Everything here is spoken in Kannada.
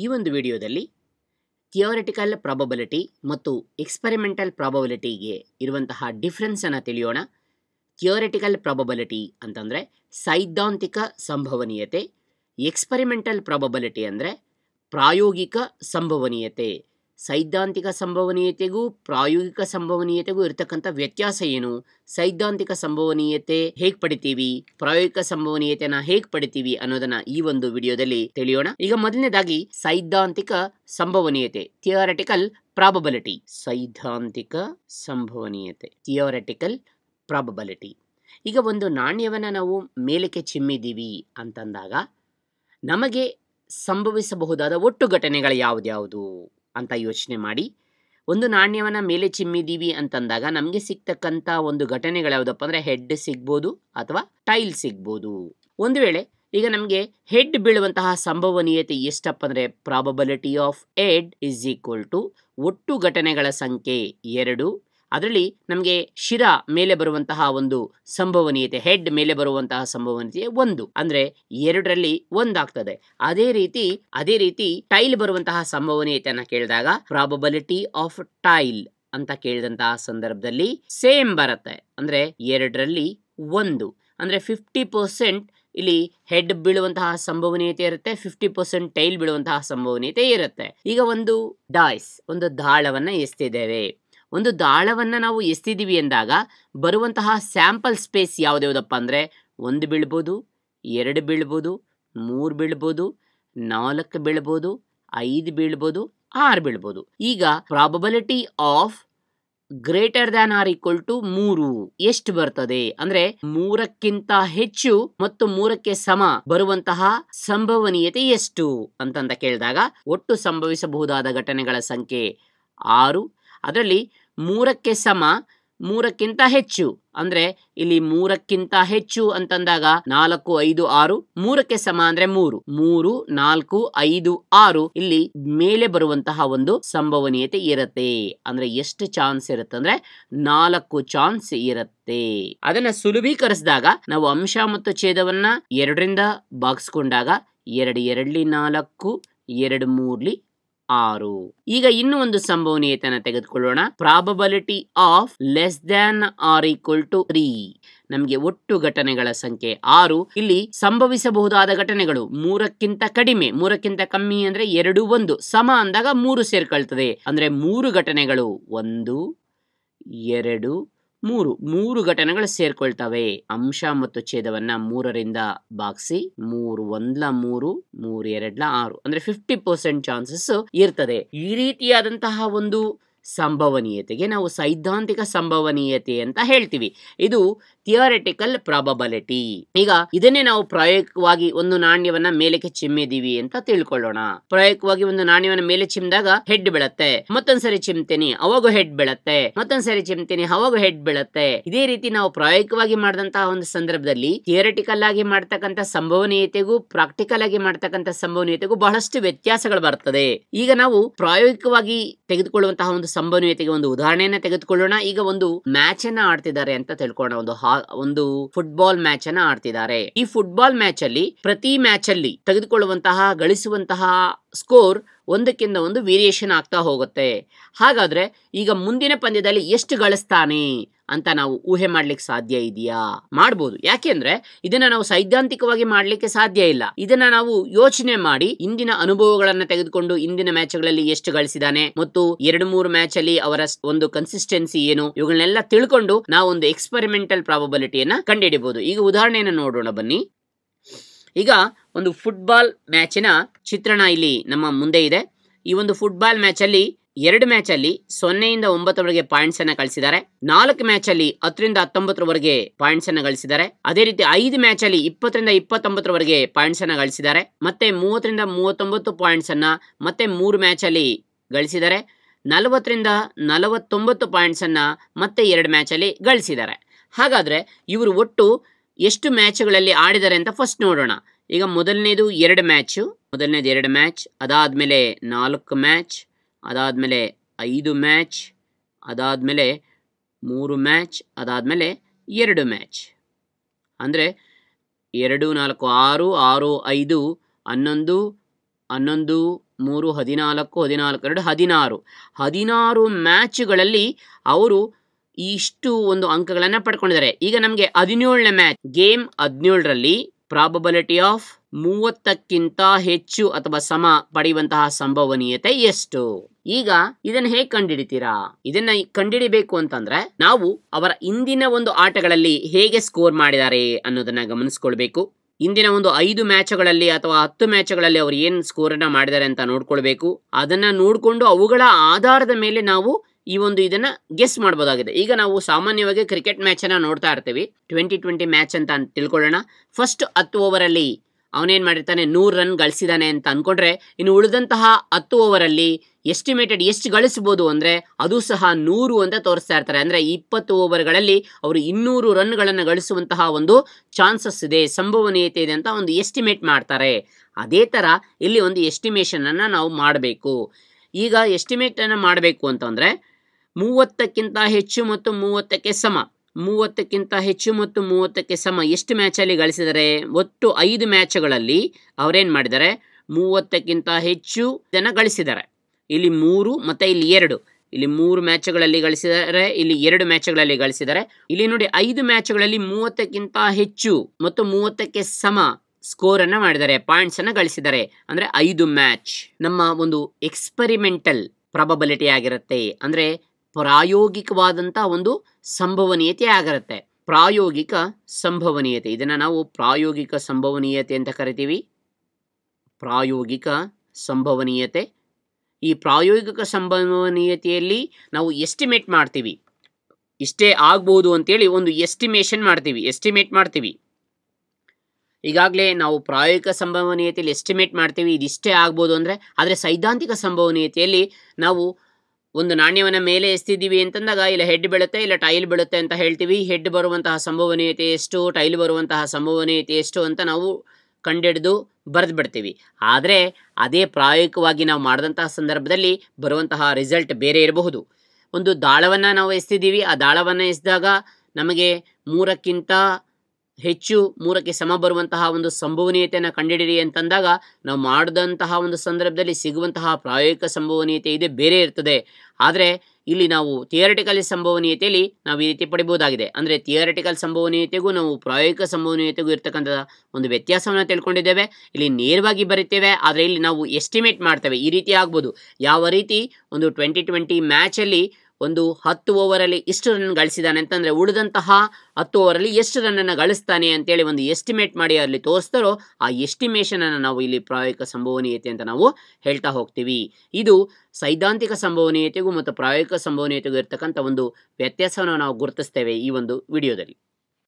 ಈ ಒಂದು ವಿಡಿಯೋದಲ್ಲಿ ಥಿಯೋರಿಟಿಕಲ್ ಪ್ರಾಬಬಿಲಿಟಿ ಮತ್ತು ಎಕ್ಸ್ಪೆರಿಮೆಂಟಲ್ ಪ್ರಾಬಬಿಲಿಟಿಗೆ ಇರುವಂತಹ ಡಿಫ್ರೆನ್ಸನ್ನು ತಿಳಿಯೋಣ ಥಿಯೋರಿಟಿಕಲ್ ಪ್ರಾಬಬಿಲಿಟಿ ಅಂತಂದರೆ ಸೈದ್ಧಾಂತಿಕ ಸಂಭವನೀಯತೆ ಎಕ್ಸ್ಪರಿಮೆಂಟಲ್ ಪ್ರಾಬಬಿಲಿಟಿ ಅಂದರೆ ಪ್ರಾಯೋಗಿಕ ಸಂಭವನೀಯತೆ ಸೈದ್ಧಾಂತಿಕ ಸಂಭವನೀಯತೆಗೂ ಪ್ರಾಯೋಗಿಕ ಸಂಭವನೀಯತೆಗೂ ಇರತಕ್ಕಂಥ ವ್ಯತ್ಯಾಸ ಏನು ಸೈದ್ಧಾಂತಿಕ ಸಂಭವನೀಯತೆ ಹೇಗೆ ಪಡಿತೀವಿ ಪ್ರಾಯೋಗಿಕ ಸಂಭವನೀಯತೆನ ಹೇಗೆ ಪಡಿತೀವಿ ಅನ್ನೋದನ್ನ ಈ ಒಂದು ವಿಡಿಯೋದಲ್ಲಿ ತಿಳಿಯೋಣ ಈಗ ಮೊದಲನೇದಾಗಿ ಸೈದ್ಧಾಂತಿಕ ಸಂಭವನೀಯತೆ ಥಿಯೋರೆಟಿಕಲ್ ಪ್ರಾಬಬಲಿಟಿ ಸೈದ್ಧಾಂತಿಕ ಸಂಭವನೀಯತೆ ಥಿಯೋರೆಟಿಕಲ್ ಪ್ರಾಬಬಲಿಟಿ ಈಗ ಒಂದು ನಾಣ್ಯವನ್ನು ನಾವು ಮೇಲಕ್ಕೆ ಚಿಮ್ಮಿದ್ದೀವಿ ಅಂತಂದಾಗ ನಮಗೆ ಸಂಭವಿಸಬಹುದಾದ ಒಟ್ಟು ಘಟನೆಗಳು ಯಾವುದ್ಯಾವುದು ಅಂತ ಯೋಚನೆ ಮಾಡಿ ಒಂದು ನಾಣ್ಯವನ್ನು ಮೇಲೆ ಚಿಮ್ಮಿದ್ದೀವಿ ಅಂತಂದಾಗ ನಮಗೆ ಸಿಗ್ತಕ್ಕಂಥ ಒಂದು ಘಟನೆಗಳು ಯಾವುದಪ್ಪ ಅಂದರೆ ಹೆಡ್ ಸಿಗ್ಬೋದು ಅಥವಾ ಟೈಲ್ ಸಿಗ್ಬೋದು ಒಂದು ವೇಳೆ ಈಗ ನಮಗೆ ಹೆಡ್ ಬೀಳುವಂತಹ ಸಂಭವನೀಯತೆ ಎಷ್ಟಪ್ಪ ಅಂದರೆ probability of head is equal to ಒಟ್ಟು ಘಟನೆಗಳ ಸಂಖ್ಯೆ ಎರಡು ಅದರಲ್ಲಿ ನಮಗೆ ಶಿರ ಮೇಲೆ ಬರುವಂತಹ ಒಂದು ಸಂಭವನೀಯತೆ ಹೆಡ್ ಮೇಲೆ ಬರುವಂತಹ ಸಂಭವನೀಯತೆ ಒಂದು ಅಂದ್ರೆ ಎರಡರಲ್ಲಿ ಒಂದಾಗ್ತದೆ ಅದೇ ರೀತಿ ಅದೇ ರೀತಿ ಟೈಲ್ ಬರುವಂತಹ ಸಂಭವನೀಯತೆಯನ್ನ ಕೇಳಿದಾಗ ಪ್ರಾಬಬಿಲಿಟಿ ಆಫ್ ಟೈಲ್ ಅಂತ ಕೇಳಿದಂತಹ ಸಂದರ್ಭದಲ್ಲಿ ಸೇಮ್ ಬರುತ್ತೆ ಅಂದ್ರೆ ಎರಡರಲ್ಲಿ ಒಂದು ಅಂದ್ರೆ ಫಿಫ್ಟಿ ಪರ್ಸೆಂಟ್ ಇಲ್ಲಿ ಹೆಡ್ ಬೀಳುವಂತಹ ಸಂಭವನೀಯತೆ ಇರುತ್ತೆ ಫಿಫ್ಟಿ ಪರ್ಸೆಂಟ್ ಟೈಲ್ ಬೀಳುವಂತಹ ಸಂಭವನೀಯತೆ ಇರುತ್ತೆ ಈಗ ಒಂದು ಡಾಯ್ಸ್ ಒಂದು ದಾಳವನ್ನ ಎಸ್ತಿದ್ದೇವೆ ಒಂದು ದಾಳವನ್ನು ನಾವು ಎಸ್ತಿದ್ದೀವಿ ಎಂದಾಗ ಬರುವಂತಹ ಸ್ಯಾಂಪಲ್ ಸ್ಪೇಸ್ ಯಾವುದ್ಯಾವುದಪ್ಪ ಅಂದರೆ ಒಂದು ಬೀಳ್ಬೋದು ಎರಡು ಬೀಳ್ಬೋದು ಮೂರು ಬೀಳ್ಬೋದು ನಾಲ್ಕು ಬೀಳ್ಬೋದು ಐದು ಬೀಳ್ಬೋದು ಆರು ಬೀಳ್ಬೋದು ಈಗ probability of greater than or equal to ಮೂರು ಎಷ್ಟು ಬರ್ತದೆ ಅಂದ್ರೆ ಮೂರಕ್ಕಿಂತ ಹೆಚ್ಚು ಮತ್ತು ಮೂರಕ್ಕೆ ಸಮ ಬರುವಂತಹ ಸಂಭವನೀಯತೆ ಎಷ್ಟು ಅಂತಂದ ಕೇಳಿದಾಗ ಒಟ್ಟು ಸಂಭವಿಸಬಹುದಾದ ಘಟನೆಗಳ ಸಂಖ್ಯೆ ಆರು ಅದರಲ್ಲಿ ಮೂರಕ್ಕೆ ಸಮ ಮೂರಕ್ಕಿಂತ ಹೆಚ್ಚು ಅಂದ್ರೆ ಇಲ್ಲಿ ಮೂರಕ್ಕಿಂತ ಹೆಚ್ಚು ಅಂತಂದಾಗ ನಾಲ್ಕು ಐದು ಆರು ಮೂರಕ್ಕೆ ಸಮ ಅಂದ್ರೆ ಮೂರು ಮೂರು ನಾಲ್ಕು ಐದು ಆರು ಇಲ್ಲಿ ಮೇಲೆ ಬರುವಂತಹ ಒಂದು ಸಂಭವನೀಯತೆ ಇರತ್ತೆ ಅಂದ್ರೆ ಎಷ್ಟು ಚಾನ್ಸ್ ಇರುತ್ತೆ ಅಂದ್ರೆ ನಾಲ್ಕು ಚಾನ್ಸ್ ಇರತ್ತೆ ಅದನ್ನ ಸುಲಭೀಕರಿಸಿದಾಗ ನಾವು ಅಂಶ ಮತ್ತು ಛೇದವನ್ನ ಎರಡರಿಂದ ಬಾಗಿಸ್ಕೊಂಡಾಗ ಎರಡು ಎರಡ್ಲಿ ನಾಲ್ಕು ಎರಡು ಮೂರ್ಲಿ ಆರು ಈಗ ಇನ್ನು ಒಂದು ಸಂಭವನೀಯತೆಯನ್ನು ತೆಗೆದುಕೊಳ್ಳೋಣ probability of less than or equal to three ನಮಗೆ ಒಟ್ಟು ಘಟನೆಗಳ ಸಂಖ್ಯೆ ಆರು ಇಲ್ಲಿ ಸಂಭವಿಸಬಹುದಾದ ಘಟನೆಗಳು ಮೂರಕ್ಕಿಂತ ಕಡಿಮೆ ಮೂರಕ್ಕಿಂತ ಕಮ್ಮಿ ಅಂದ್ರೆ ಎರಡು ಒಂದು ಸಮ ಅಂದಾಗ ಮೂರು ಸೇರ್ಕೊಳ್ತದೆ ಅಂದ್ರೆ ಮೂರು ಘಟನೆಗಳು ಒಂದು ಎರಡು ಮೂರು ಮೂರು ಘಟನೆಗಳು ಸೇರ್ಕೊಳ್ತವೆ ಅಂಶ ಮತ್ತು ಛೇದವನ್ನ ಮೂರರಿಂದ ಬಾಕ್ಸಿ ಮೂರು ಒಂದ್ಲ ಮೂರು ಮೂರು ಎರಡ್ಲ ಆರು ಅಂದ್ರೆ ಫಿಫ್ಟಿ ಪರ್ಸೆಂಟ್ ಚಾನ್ಸಸ್ ಇರ್ತದೆ ಈ ರೀತಿಯಾದಂತಹ ಒಂದು ಸಂಭವನೀಯತೆಗೆ ನಾವು ಸೈದ್ಧಾಂತಿಕ ಸಂಭವನೀಯತೆ ಅಂತ ಹೇಳ್ತೀವಿ ಇದು ಥಿಯೋರೆಟಿಕಲ್ ಪ್ರಾಬಬಲಿಟಿ ಈಗ ಇದನ್ನೇ ನಾವು ಪ್ರಾಯೋಗಿಕವಾಗಿ ಒಂದು ನಾಣ್ಯವನ್ನ ಮೇಲಕ್ಕೆ ಚಿಮ್ಮಿದೀವಿ ಅಂತ ತಿಳ್ಕೊಳ್ಳೋಣ ಪ್ರಾಯೋಗಿಕವಾಗಿ ಒಂದು ನಾಣ್ಯವನ್ನ ಮೇಲೆ ಚಿಮ್ದಾಗ ಹೆಡ್ ಬೀಳತ್ತೆ ಮತ್ತೊಂದ್ಸರಿ ಚಿಮ್ತೀನಿ ಅವಾಗ ಹೆಡ್ ಬೀಳತ್ತೆ ಮತ್ತೊಂದ್ಸರಿ ಚಿಮ್ತೀನಿ ಅವಾಗ ಹೆಡ್ ಬೀಳತ್ತೆ ಇದೇ ರೀತಿ ನಾವು ಪ್ರಾಯೋಗಿಕವಾಗಿ ಮಾಡಿದಂತಹ ಒಂದು ಸಂದರ್ಭದಲ್ಲಿ ಥಿಯರಿಟಿಕಲ್ ಆಗಿ ಮಾಡ್ತಕ್ಕಂಥ ಸಂಭವನೀಯತೆಗೂ ಪ್ರಾಕ್ಟಿಕಲ್ ಆಗಿ ಮಾಡ್ತಕ್ಕಂಥ ಸಂಭವನೀಯತೆಗೂ ಬಹಳಷ್ಟು ವ್ಯತ್ಯಾಸಗಳು ಬರ್ತದೆ ಈಗ ನಾವು ಪ್ರಾಯೋಗಿಕವಾಗಿ ತೆಗೆದುಕೊಳ್ಳುವಂತಹ ಒಂದು ಸಂಭವನೀಯತೆಗೆ ಒಂದು ಉದಾಹರಣೆಯನ್ನ ತೆಗೆದುಕೊಳ್ಳೋಣ ಈಗ ಒಂದು ಮ್ಯಾಚ್ ಅನ್ನ ಆಡ್ತಿದ್ದಾರೆ ಅಂತ ತಿಳ್ಕೊಳ್ಳೋಣ ಒಂದು ಒಂದು ಫುಟ್ಬಾಲ್ ಮ್ಯಾಚ್ ಅನ್ನ ಆಡ್ತಿದ್ದಾರೆ ಈ ಫುಟ್ಬಾಲ್ ಮ್ಯಾಚ್ ಅಲ್ಲಿ ಪ್ರತಿ ಮ್ಯಾಚ್ ಅಲ್ಲಿ ತೆಗೆದುಕೊಳ್ಳುವಂತಹ ಗಳಿಸುವಂತಹ ಸ್ಕೋರ್ ಒಂದಕ್ಕಿಂತ ಒಂದು ವೇರಿಯೇಷನ್ ಆಗ್ತಾ ಹೋಗುತ್ತೆ ಹಾಗಾದರೆ ಈಗ ಮುಂದಿನ ಪಂದ್ಯದಲ್ಲಿ ಎಷ್ಟು ಗಳಿಸ್ತಾನೆ ಅಂತ ನಾವು ಊಹೆ ಮಾಡ್ಲಿಕ್ಕೆ ಸಾಧ್ಯ ಇದೆಯಾ ಮಾಡ್ಬೋದು ಯಾಕೆಂದ್ರೆ ಇದನ್ನ ನಾವು ಸೈದ್ಧಾಂತಿಕವಾಗಿ ಮಾಡ್ಲಿಕ್ಕೆ ಸಾಧ್ಯ ಇಲ್ಲ ಇದನ್ನ ನಾವು ಯೋಚನೆ ಮಾಡಿ ಇಂದಿನ ಅನುಭವಗಳನ್ನ ತೆಗೆದುಕೊಂಡು ಇಂದಿನ ಗಳಲ್ಲಿ ಎಷ್ಟು ಗಳಿಸಿದಾನೆ ಮತ್ತು ಎರಡು ಮೂರು ಮ್ಯಾಚ್ ಅಲ್ಲಿ ಅವರ ಒಂದು ಕನ್ಸಿಸ್ಟೆನ್ಸಿ ಏನು ಇವುಗಳನ್ನೆಲ್ಲ ತಿಳ್ಕೊಂಡು ನಾವು ಒಂದು ಎಕ್ಸ್ಪೆರಿಮೆಂಟಲ್ ಪ್ರಾಬಬಿಲಿಟಿಯನ್ನ ಕಂಡುಹಿಡಬಹುದು ಈಗ ಉದಾಹರಣೆಯನ್ನು ನೋಡೋಣ ಬನ್ನಿ ಈಗ ಒಂದು ಫುಟ್ಬಾಲ್ ಮ್ಯಾಚಿನ ಚಿತ್ರಣ ಇಲ್ಲಿ ನಮ್ಮ ಮುಂದೆ ಇದೆ ಈ ಒಂದು ಫುಟ್ಬಾಲ್ ಮ್ಯಾಚ್ ಅಲ್ಲಿ ಎರಡು ಮ್ಯಾಚ್ ಅಲ್ಲಿ ಸೊನ್ನೆಯಿಂದ ಒಂಬತ್ತರವರೆಗೆ ಪಾಯಿಂಟ್ಸ್ ಅನ್ನ ಗಳಿಸಿದ್ದಾರೆ ನಾಲ್ಕು ಮ್ಯಾಚ್ ಅಲ್ಲಿ ಹತ್ತರಿಂದ ಹತ್ತೊಂಬತ್ತರವರೆಗೆ ಪಾಯಿಂಟ್ಸ್ ಅನ್ನ ಗಳಿಸಿದ್ದಾರೆ ಅದೇ ರೀತಿ ಐದು ಮ್ಯಾಚ್ ಅಲ್ಲಿ ಇಪ್ಪತ್ತರಿಂದ ಇಪ್ಪತ್ತೊಂಬತ್ತರವರೆಗೆ ಪಾಯಿಂಟ್ಸ್ ಅನ್ನ ಗಳಿಸಿದ್ದಾರೆ ಮತ್ತೆ ಮೂವತ್ತರಿಂದ ಮೂವತ್ತೊಂಬತ್ತು ಪಾಯಿಂಟ್ಸ್ ಅನ್ನ ಮತ್ತೆ ಮೂರು ಮ್ಯಾಚ್ ಅಲ್ಲಿ ಗಳಿಸಿದ್ದಾರೆ ನಲವತ್ತರಿಂದ ನಲವತ್ತೊಂಬತ್ತು ಪಾಯಿಂಟ್ಸ್ ಅನ್ನ ಮತ್ತೆ ಎರಡು ಮ್ಯಾಚ್ ಅಲ್ಲಿ ಗಳಿಸಿದ್ದಾರೆ ಹಾಗಾದ್ರೆ ಇವರು ಒಟ್ಟು ಎಷ್ಟು ಮ್ಯಾಚ್ಗಳಲ್ಲಿ ಆಡಿದ್ದಾರೆ ಅಂತ ಫಸ್ಟ್ ನೋಡೋಣ ಈಗ ಮೊದಲನೇದು ಎರಡು ಮ್ಯಾಚು ಮೊದಲನೇದು ಎರಡು ಮ್ಯಾಚ್ ಅದಾದಮೇಲೆ ನಾಲ್ಕು ಮ್ಯಾಚ್ ಅದಾದಮೇಲೆ ಐದು ಮ್ಯಾಚ್ ಅದಾದಮೇಲೆ ಮೂರು ಮ್ಯಾಚ್ ಅದಾದಮೇಲೆ ಎರಡು ಮ್ಯಾಚ್ ಅಂದರೆ ಎರಡು ನಾಲ್ಕು ಆರು ಆರು ಐದು ಹನ್ನೊಂದು ಹನ್ನೊಂದು ಮೂರು ಹದಿನಾಲ್ಕು ಹದಿನಾಲ್ಕು ಎರಡು ಹದಿನಾರು ಹದಿನಾರು ಮ್ಯಾಚ್ಗಳಲ್ಲಿ ಅವರು ಇಷ್ಟು ಒಂದು ಅಂಕಗಳನ್ನ ಪಡ್ಕೊಂಡಿದ್ದಾರೆ ಈಗ ನಮಗೆ ಹದಿನೇಳನೇ ಮ್ಯಾಚ್ ಗೇಮ್ ಹದಿನೇಳರಲ್ಲಿ ಪ್ರಾಬಬಿಲಿಟಿ ಆಫ್ ಮೂವತ್ತಕ್ಕಿಂತ ಹೆಚ್ಚು ಅಥವಾ ಸಮ ಪಡೆಯುವಂತಹ ಸಂಭವನೀಯತೆ ಎಷ್ಟು ಈಗ ಇದನ್ನ ಹೇಗೆ ಕಂಡಿಡಿತೀರಾ ಇದನ್ನ ಕಂಡಿಡಿಬೇಕು ಅಂತಂದ್ರೆ ನಾವು ಅವರ ಇಂದಿನ ಒಂದು ಆಟಗಳಲ್ಲಿ ಹೇಗೆ ಸ್ಕೋರ್ ಮಾಡಿದ್ದಾರೆ ಅನ್ನೋದನ್ನ ಗಮನಿಸ್ಕೊಳ್ಬೇಕು ಇಂದಿನ ಒಂದು ಐದು ಮ್ಯಾಚ್ಗಳಲ್ಲಿ ಅಥವಾ ಹತ್ತು ಮ್ಯಾಚ್ಗಳಲ್ಲಿ ಅವರು ಏನು ಅನ್ನ ಮಾಡಿದ್ದಾರೆ ಅಂತ ನೋಡ್ಕೊಳ್ಬೇಕು ಅದನ್ನ ನೋಡಿಕೊಂಡು ಅವುಗಳ ಆಧಾರದ ಮೇಲೆ ನಾವು ಈ ಒಂದು ಇದನ್ನ ಗೆಸ್ ಮಾಡಬಹುದಾಗಿದೆ ಈಗ ನಾವು ಸಾಮಾನ್ಯವಾಗಿ ಕ್ರಿಕೆಟ್ ಮ್ಯಾಚ್ ಅನ್ನ ನೋಡ್ತಾ ಇರ್ತೀವಿ ಟ್ವೆಂಟಿ ಟ್ವೆಂಟಿ ಮ್ಯಾಚ್ ಅಂತ ತಿಳ್ಕೊಳ್ಳೋಣ ಫಸ್ಟ್ ಹತ್ತು ಓವರಲ್ಲಿ ಅವನೇನು ಮಾಡಿರ್ತಾನೆ ನೂರು ರನ್ ಗಳಿಸಿದಾನೆ ಅಂತ ಅಂದ್ಕೊಂಡ್ರೆ ಇನ್ನು ಉಳಿದಂತಹ ಹತ್ತು ಓವರಲ್ಲಿ ಎಸ್ಟಿಮೇಟೆಡ್ ಎಷ್ಟು ಗಳಿಸ್ಬೋದು ಅಂದರೆ ಅದು ಸಹ ನೂರು ಅಂತ ತೋರಿಸ್ತಾ ಇರ್ತಾರೆ ಅಂದರೆ ಇಪ್ಪತ್ತು ಓವರ್ಗಳಲ್ಲಿ ಅವರು ಇನ್ನೂರು ರನ್ಗಳನ್ನು ಗಳಿಸುವಂತಹ ಒಂದು ಚಾನ್ಸಸ್ ಇದೆ ಸಂಭವನೀಯತೆ ಇದೆ ಅಂತ ಒಂದು ಎಸ್ಟಿಮೇಟ್ ಮಾಡ್ತಾರೆ ಅದೇ ಥರ ಇಲ್ಲಿ ಒಂದು ಎಸ್ಟಿಮೇಷನನ್ನು ನಾವು ಮಾಡಬೇಕು ಈಗ ಎಸ್ಟಿಮೇಟನ್ನು ಮಾಡಬೇಕು ಅಂತಂದರೆ ಮೂವತ್ತಕ್ಕಿಂತ ಹೆಚ್ಚು ಮತ್ತು ಮೂವತ್ತಕ್ಕೆ ಸಮ ಮೂವತ್ತಕ್ಕಿಂತ ಹೆಚ್ಚು ಮತ್ತು ಮೂವತ್ತಕ್ಕೆ ಸಮ ಎಷ್ಟು ಮ್ಯಾಚಲ್ಲಿ ಗಳಿಸಿದರೆ ಒಟ್ಟು ಐದು ಮ್ಯಾಚ್ಗಳಲ್ಲಿ ಅವರೇನು ಮಾಡಿದ್ದಾರೆ ಮೂವತ್ತಕ್ಕಿಂತ ಹೆಚ್ಚು ಜನ ಗಳಿಸಿದ್ದಾರೆ ಇಲ್ಲಿ ಮೂರು ಮತ್ತು ಇಲ್ಲಿ ಎರಡು ಇಲ್ಲಿ ಮೂರು ಮ್ಯಾಚ್ಗಳಲ್ಲಿ ಗಳಿಸಿದರೆ ಇಲ್ಲಿ ಎರಡು ಮ್ಯಾಚ್ಗಳಲ್ಲಿ ಗಳಿಸಿದ್ದಾರೆ ಇಲ್ಲಿ ನೋಡಿ ಐದು ಮ್ಯಾಚ್ಗಳಲ್ಲಿ ಮೂವತ್ತಕ್ಕಿಂತ ಹೆಚ್ಚು ಮತ್ತು ಮೂವತ್ತಕ್ಕೆ ಸಮ ಸ್ಕೋರನ್ನು ಮಾಡಿದ್ದಾರೆ ಪಾಯಿಂಟ್ಸನ್ನು ಗಳಿಸಿದ್ದಾರೆ ಅಂದರೆ ಐದು ಮ್ಯಾಚ್ ನಮ್ಮ ಒಂದು ಎಕ್ಸ್ಪರಿಮೆಂಟಲ್ ಪ್ರಾಬಬಿಲಿಟಿ ಆಗಿರುತ್ತೆ ಅಂದರೆ ಪ್ರಾಯೋಗಿಕವಾದಂಥ ಒಂದು ಸಂಭವನೀಯತೆ ಆಗಿರುತ್ತೆ ಪ್ರಾಯೋಗಿಕ ಸಂಭವನೀಯತೆ ಇದನ್ನು ನಾವು ಪ್ರಾಯೋಗಿಕ ಸಂಭವನೀಯತೆ ಅಂತ ಕರಿತೀವಿ ಪ್ರಾಯೋಗಿಕ ಸಂಭವನೀಯತೆ ಈ ಪ್ರಾಯೋಗಿಕ ಸಂಭವನೀಯತೆಯಲ್ಲಿ ನಾವು ಎಸ್ಟಿಮೇಟ್ ಮಾಡ್ತೀವಿ ಇಷ್ಟೇ ಆಗ್ಬೋದು ಅಂತೇಳಿ ಒಂದು ಎಸ್ಟಿಮೇಷನ್ ಮಾಡ್ತೀವಿ ಎಸ್ಟಿಮೇಟ್ ಮಾಡ್ತೀವಿ ಈಗಾಗಲೇ ನಾವು ಪ್ರಾಯೋಗಿಕ ಸಂಭವನೀಯತೆಯಲ್ಲಿ ಎಸ್ಟಿಮೇಟ್ ಮಾಡ್ತೀವಿ ಇಷ್ಟೇ ಆಗ್ಬೋದು ಅಂದರೆ ಆದರೆ ಸೈದ್ಧಾಂತಿಕ ಸಂಭವನೀಯತೆಯಲ್ಲಿ ನಾವು ಒಂದು ನಾಣ್ಯವನ್ನು ಮೇಲೆ ಎಸ್ತಿದ್ದೀವಿ ಅಂತಂದಾಗ ಇಲ್ಲ ಹೆಡ್ ಬೀಳುತ್ತೆ ಇಲ್ಲ ಟೈಲ್ ಬೀಳುತ್ತೆ ಅಂತ ಹೇಳ್ತೀವಿ ಹೆಡ್ ಬರುವಂತಹ ಸಂಭವನೀಯತೆ ಎಷ್ಟು ಟೈಲ್ ಬರುವಂತಹ ಸಂಭವನೀಯತೆ ಎಷ್ಟು ಅಂತ ನಾವು ಕಂಡಿಡಿದು ಬರೆದು ಬಿಡ್ತೀವಿ ಆದರೆ ಅದೇ ಪ್ರಾಯೋಗಿಕವಾಗಿ ನಾವು ಮಾಡಿದಂತಹ ಸಂದರ್ಭದಲ್ಲಿ ಬರುವಂತಹ ರಿಸಲ್ಟ್ ಬೇರೆ ಇರಬಹುದು ಒಂದು ದಾಳವನ್ನು ನಾವು ಎಸ್ತಿದ್ದೀವಿ ಆ ದಾಳವನ್ನು ಎಸ್ದಾಗ ನಮಗೆ ಮೂರಕ್ಕಿಂತ ಹೆಚ್ಚು ಮೂರಕ್ಕೆ ಸಮ ಬರುವಂತಹ ಒಂದು ಸಂಭವನೀಯತೆಯನ್ನು ಕಂಡುಹಿಡಿಯಿರಿ ಅಂತಂದಾಗ ನಾವು ಮಾಡಿದಂತಹ ಒಂದು ಸಂದರ್ಭದಲ್ಲಿ ಸಿಗುವಂತಹ ಪ್ರಾಯೋಗಿಕ ಸಂಭವನೀಯತೆ ಇದೆ ಬೇರೆ ಇರ್ತದೆ ಆದರೆ ಇಲ್ಲಿ ನಾವು ಥಿಯರಿಟಿಕಲ್ ಸಂಭವನೀಯತೆಯಲ್ಲಿ ನಾವು ಈ ರೀತಿ ಪಡಿಬೋದಾಗಿದೆ ಅಂದರೆ ಥಿಯರಿಟಿಕಲ್ ಸಂಭವನೀಯತೆಗೂ ನಾವು ಪ್ರಾಯೋಗಿಕ ಸಂಭವನೀಯತೆಗೂ ಇರ್ತಕ್ಕಂಥ ಒಂದು ವ್ಯತ್ಯಾಸವನ್ನು ತಿಳ್ಕೊಂಡಿದ್ದೇವೆ ಇಲ್ಲಿ ನೇರವಾಗಿ ಬರೀತೇವೆ ಆದರೆ ಇಲ್ಲಿ ನಾವು ಎಸ್ಟಿಮೇಟ್ ಮಾಡ್ತೇವೆ ಈ ರೀತಿ ಆಗ್ಬೋದು ಯಾವ ರೀತಿ ಒಂದು ಟ್ವೆಂಟಿ ಟ್ವೆಂಟಿ ಮ್ಯಾಚಲ್ಲಿ ಒಂದು ಹತ್ತು ಓವರಲ್ಲಿ ಇಷ್ಟು ರನ್ ಗಳಿಸಿದ್ದಾನೆ ಅಂತಂದರೆ ಉಳಿದಂತಹ ಹತ್ತು ಓವರಲ್ಲಿ ಎಷ್ಟು ರನ್ನನ್ನು ಗಳಿಸ್ತಾನೆ ಅಂತೇಳಿ ಒಂದು ಎಸ್ಟಿಮೇಟ್ ಮಾಡಿ ಅಲ್ಲಿ ತೋರಿಸ್ತಾರೋ ಆ ಎಸ್ಟಿಮೇಷನನ್ನು ನಾವು ಇಲ್ಲಿ ಪ್ರಾಯೋಗಿಕ ಸಂಭವನೀಯತೆ ಅಂತ ನಾವು ಹೇಳ್ತಾ ಹೋಗ್ತೀವಿ ಇದು ಸೈದ್ಧಾಂತಿಕ ಸಂಭವನೀಯತೆಗೂ ಮತ್ತು ಪ್ರಾಯೋಗಿಕ ಸಂಭವನೀಯತೆಗೂ ಇರ್ತಕ್ಕಂಥ ಒಂದು ವ್ಯತ್ಯಾಸವನ್ನು ನಾವು ಗುರುತಿಸ್ತೇವೆ ಈ ಒಂದು ವಿಡಿಯೋದಲ್ಲಿ